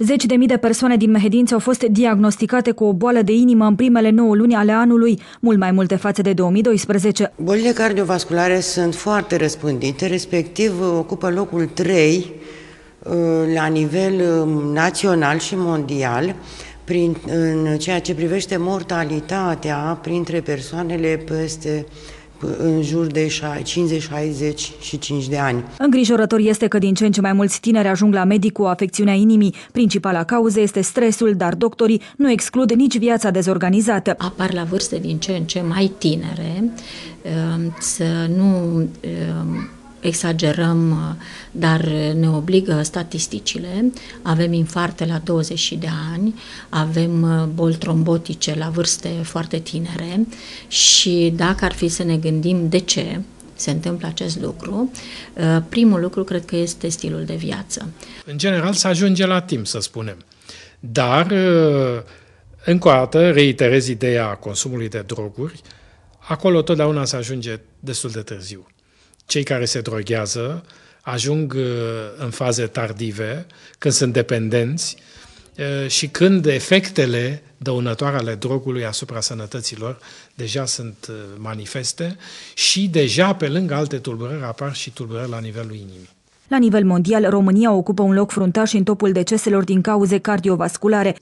Zeci de mii de persoane din Mehedinți au fost diagnosticate cu o boală de inimă în primele 9 luni ale anului, mult mai multe față de 2012. Bolile cardiovasculare sunt foarte răspândite, respectiv ocupă locul 3 uh, la nivel um, național și mondial prin, în ceea ce privește mortalitatea printre persoanele peste în jur de 50, 60 și 5 de ani. Îngrijorător este că din ce în ce mai mulți tineri ajung la medic cu afecțiunea inimii. Principala cauză este stresul, dar doctorii nu exclud nici viața dezorganizată. Apar la vârste din ce în ce mai tinere ehm, să nu ehm, exagerăm, uh, dar ne obligă statisticile. Avem infarte la 20 de ani, avem uh, boli trombotice la vârste foarte tinere și dacă ar fi să ne gândim de ce se întâmplă acest lucru, uh, primul lucru cred că este stilul de viață. În general se ajunge la timp, să spunem. Dar, încă o dată, reiterez ideea consumului de droguri, acolo totdeauna se ajunge destul de târziu cei care se droghează ajung uh, în faze tardive, când sunt dependenți uh, și când efectele dăunătoare ale drogului asupra sănătăților deja sunt uh, manifeste și deja pe lângă alte tulburări apar și tulburări la nivelul inimii. La nivel mondial, România ocupă un loc fruntaș în topul deceselor din cauze cardiovasculare.